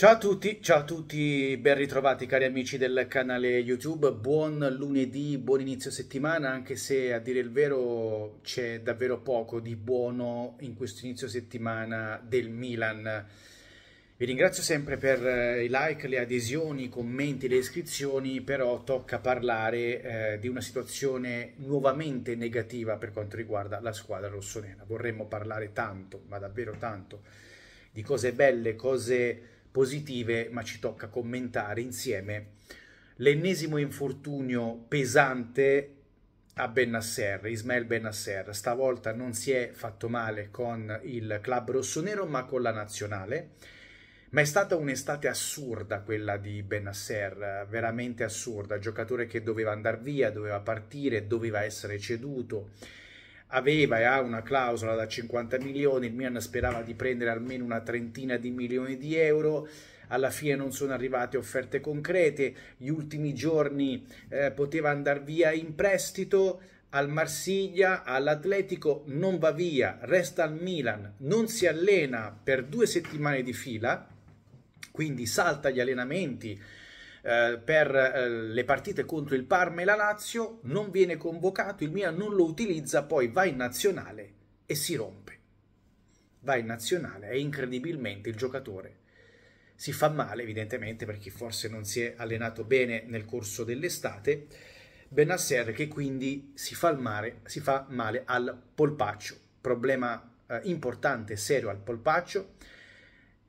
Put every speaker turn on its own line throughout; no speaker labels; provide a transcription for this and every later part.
Ciao a tutti, ciao a tutti, ben ritrovati cari amici del canale YouTube, buon lunedì, buon inizio settimana, anche se a dire il vero c'è davvero poco di buono in questo inizio settimana del Milan. Vi ringrazio sempre per eh, i like, le adesioni, i commenti, le iscrizioni, però tocca parlare eh, di una situazione nuovamente negativa per quanto riguarda la squadra rossonera. Vorremmo parlare tanto, ma davvero tanto, di cose belle, cose positive, ma ci tocca commentare insieme l'ennesimo infortunio pesante a Bennasser, Ismael Bennasser. Stavolta non si è fatto male con il club rossonero, ma con la nazionale. Ma è stata un'estate assurda quella di Benasser, veramente assurda. Giocatore che doveva andare via, doveva partire, doveva essere ceduto aveva e ha una clausola da 50 milioni, il Milan sperava di prendere almeno una trentina di milioni di euro, alla fine non sono arrivate offerte concrete, gli ultimi giorni eh, poteva andare via in prestito al Marsiglia, all'Atletico, non va via, resta al Milan, non si allena per due settimane di fila, quindi salta gli allenamenti, eh, per eh, le partite contro il Parma e la Lazio, non viene convocato, il Milan non lo utilizza, poi va in nazionale e si rompe. Va in nazionale e incredibilmente il giocatore si fa male, evidentemente perché forse non si è allenato bene nel corso dell'estate, Benasser che quindi si fa, male, si fa male al polpaccio, problema eh, importante, serio al polpaccio,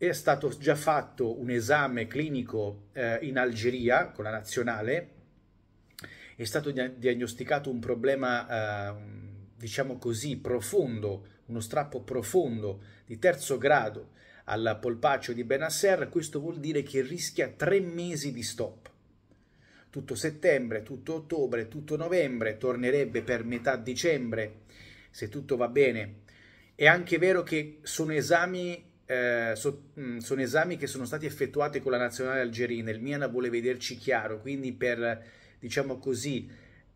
è stato già fatto un esame clinico eh, in Algeria con la nazionale, è stato diagnosticato un problema, eh, diciamo così, profondo, uno strappo profondo di terzo grado al polpaccio di Benasser, questo vuol dire che rischia tre mesi di stop. Tutto settembre, tutto ottobre, tutto novembre, tornerebbe per metà dicembre, se tutto va bene. È anche vero che sono esami eh, so, mh, mm, sono esami che sono stati effettuati con la nazionale algerina, il Miana vuole vederci chiaro, quindi per, diciamo così,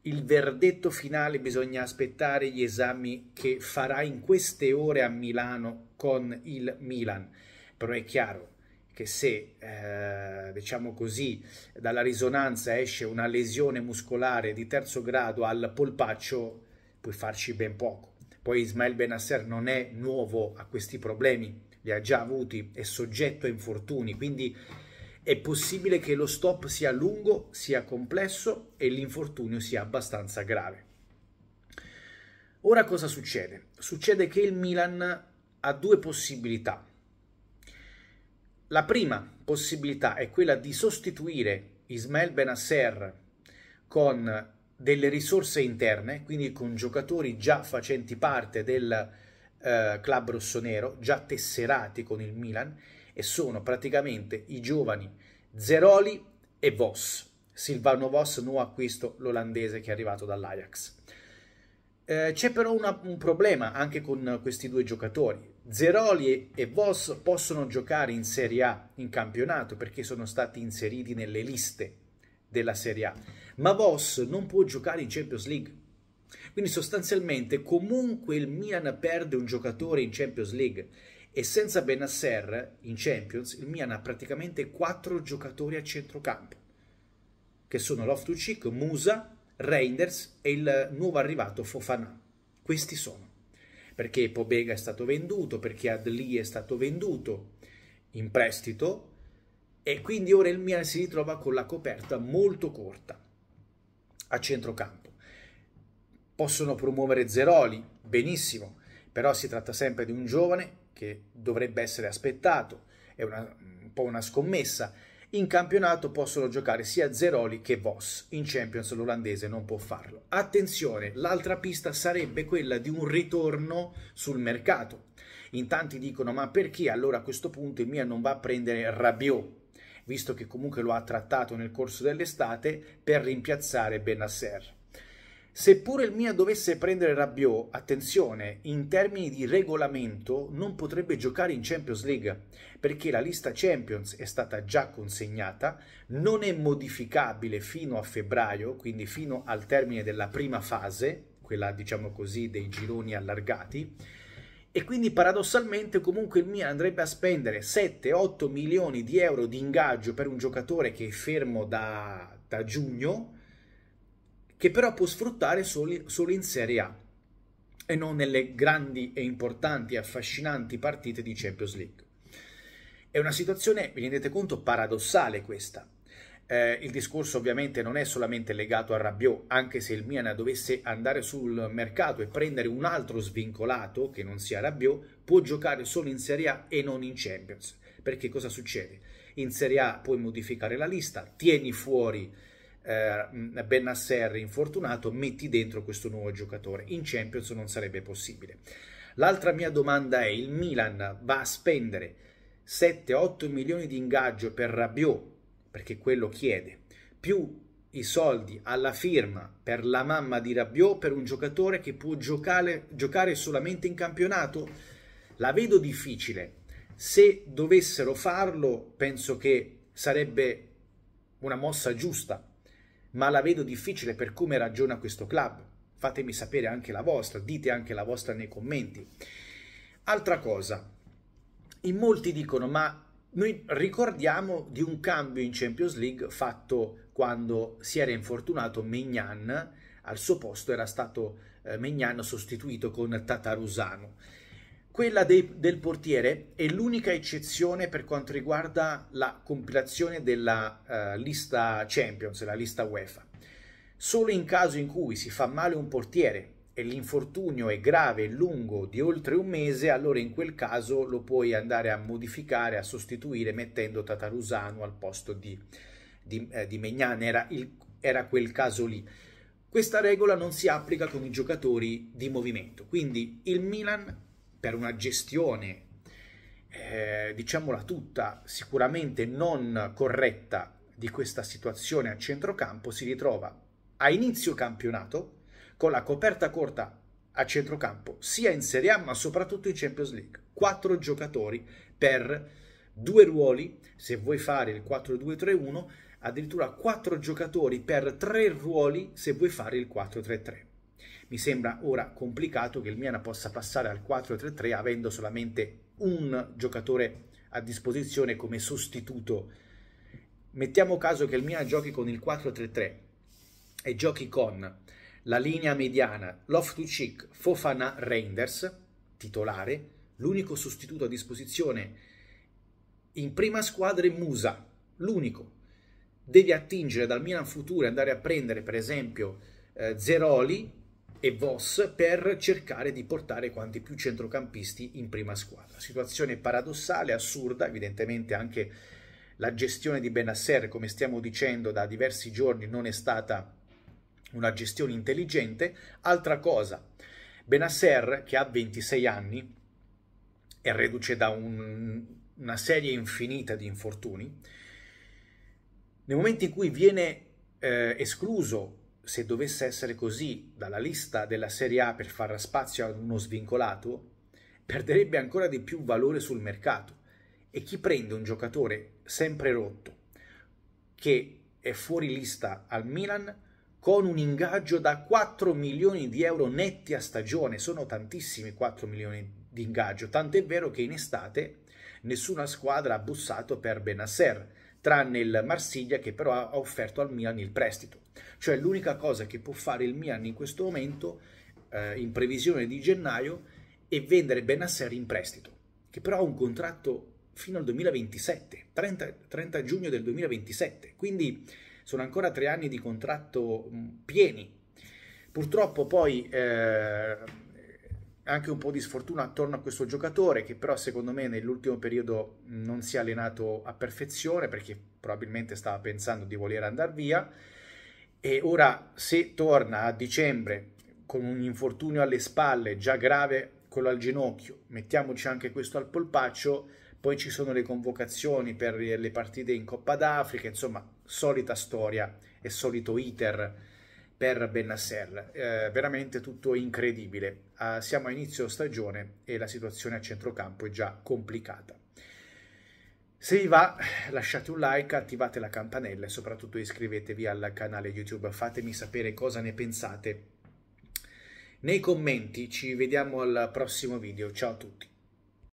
il verdetto finale bisogna aspettare gli esami che farà in queste ore a Milano con il Milan. Però è chiaro che se, eh, diciamo così, dalla risonanza esce una lesione muscolare di terzo grado al polpaccio, puoi farci ben poco. Poi Ismail Benasser non è nuovo a questi problemi li ha già avuti, è soggetto a infortuni, quindi è possibile che lo stop sia lungo, sia complesso e l'infortunio sia abbastanza grave. Ora cosa succede? Succede che il Milan ha due possibilità. La prima possibilità è quella di sostituire Ismael Benasser con delle risorse interne, quindi con giocatori già facenti parte del eh, club rossonero, già tesserati con il Milan, e sono praticamente i giovani Zeroli e Voss. Silvano Voss, nuovo acquisto l'olandese che è arrivato dall'Ajax. Eh, c'è però una, un problema anche con questi due giocatori. Zeroli e, e Voss possono giocare in Serie A in campionato perché sono stati inseriti nelle liste della Serie A, ma Voss non può giocare in Champions League quindi sostanzialmente comunque il Milan perde un giocatore in Champions League e senza Benasser in Champions il Milan ha praticamente quattro giocatori a centrocampo che sono Loftus-Cheek, Musa, Reinders e il nuovo arrivato Fofana. Questi sono. Perché Pobega è stato venduto, perché Adli è stato venduto in prestito e quindi ora il Milan si ritrova con la coperta molto corta a centrocampo. Possono promuovere Zeroli, benissimo, però si tratta sempre di un giovane che dovrebbe essere aspettato, è una, un po' una scommessa. In campionato possono giocare sia Zeroli che Voss, in Champions l'olandese non può farlo. Attenzione, l'altra pista sarebbe quella di un ritorno sul mercato. In tanti dicono ma perché allora a questo punto il Milan non va a prendere Rabiot, visto che comunque lo ha trattato nel corso dell'estate, per rimpiazzare Benasser. Seppure il Milan dovesse prendere Rabiot, attenzione, in termini di regolamento non potrebbe giocare in Champions League, perché la lista Champions è stata già consegnata, non è modificabile fino a febbraio, quindi fino al termine della prima fase, quella diciamo così dei gironi allargati, e quindi paradossalmente comunque il Milan andrebbe a spendere 7-8 milioni di euro di ingaggio per un giocatore che è fermo da, da giugno, che però può sfruttare solo, solo in Serie A e non nelle grandi e importanti e affascinanti partite di Champions League. È una situazione, vi rendete conto, paradossale questa. Eh, il discorso ovviamente non è solamente legato a Rabiot, anche se il Milan dovesse andare sul mercato e prendere un altro svincolato che non sia Rabiot, può giocare solo in Serie A e non in Champions. Perché cosa succede? In Serie A puoi modificare la lista, tieni fuori eh, Benasser infortunato, metti dentro questo nuovo giocatore. In Champions non sarebbe possibile. L'altra mia domanda è, il Milan va a spendere 7-8 milioni di ingaggio per Rabiot, perché quello chiede, più i soldi alla firma per la mamma di Rabiot per un giocatore che può giocare, giocare solamente in campionato? La vedo difficile. Se dovessero farlo, penso che sarebbe una mossa giusta ma la vedo difficile per come ragiona questo club. Fatemi sapere anche la vostra, dite anche la vostra nei commenti. Altra cosa, in molti dicono ma noi ricordiamo di un cambio in Champions League fatto quando si era infortunato Mignan, al suo posto era stato eh, Mignan sostituito con Tatarusano. Quella dei, del portiere è l'unica eccezione per quanto riguarda la compilazione della uh, lista Champions, la lista UEFA. Solo in caso in cui si fa male un portiere e l'infortunio è grave e lungo di oltre un mese, allora in quel caso lo puoi andare a modificare, a sostituire mettendo Tatarusano al posto di, di, eh, di Megnan, era, il, era quel caso lì. Questa regola non si applica con i giocatori di movimento, quindi il Milan per una gestione, eh, diciamola tutta, sicuramente non corretta di questa situazione a centrocampo, si ritrova a inizio campionato con la coperta corta a centrocampo, sia in Serie A ma soprattutto in Champions League. Quattro giocatori per due ruoli, se vuoi fare il 4-2-3-1, addirittura quattro giocatori per tre ruoli se vuoi fare il 4-3-3. Mi sembra ora complicato che il Milan possa passare al 4-3-3 avendo solamente un giocatore a disposizione come sostituto. Mettiamo caso che il Milan giochi con il 4-3-3 e giochi con la linea mediana Loftus-Cheek, Fofana, Reinders, titolare, l'unico sostituto a disposizione in prima squadra è Musa, l'unico. Devi attingere dal Milan futuro e andare a prendere per esempio eh, Zeroli, e Voss per cercare di portare quanti più centrocampisti in prima squadra. Situazione paradossale, assurda, evidentemente anche la gestione di Benasser, come stiamo dicendo da diversi giorni, non è stata una gestione intelligente. Altra cosa, Benasser, che ha 26 anni, è reduce da un, una serie infinita di infortuni, nel momento in cui viene eh, escluso se dovesse essere così dalla lista della Serie A per far spazio a uno svincolato, perderebbe ancora di più valore sul mercato. E chi prende un giocatore sempre rotto, che è fuori lista al Milan, con un ingaggio da 4 milioni di euro netti a stagione, sono tantissimi 4 milioni di ingaggio, tant'è vero che in estate nessuna squadra ha bussato per Benasser, tranne il Marsiglia che però ha offerto al Milan il prestito. Cioè l'unica cosa che può fare il Milan in questo momento, eh, in previsione di gennaio, è vendere Benasser in prestito, che però ha un contratto fino al 2027, 30, 30 giugno del 2027, quindi sono ancora tre anni di contratto pieni. Purtroppo poi... Eh, anche un po' di sfortuna attorno a questo giocatore che però secondo me nell'ultimo periodo non si è allenato a perfezione perché probabilmente stava pensando di voler andare via e ora se torna a dicembre con un infortunio alle spalle già grave quello al ginocchio mettiamoci anche questo al polpaccio poi ci sono le convocazioni per le partite in Coppa d'Africa insomma solita storia e solito iter per Bennasser, eh, veramente tutto incredibile. Eh, siamo a inizio stagione e la situazione a centrocampo è già complicata. Se vi va, lasciate un like, attivate la campanella e soprattutto iscrivetevi al canale YouTube, fatemi sapere cosa ne pensate. Nei commenti ci vediamo al prossimo video, ciao a tutti.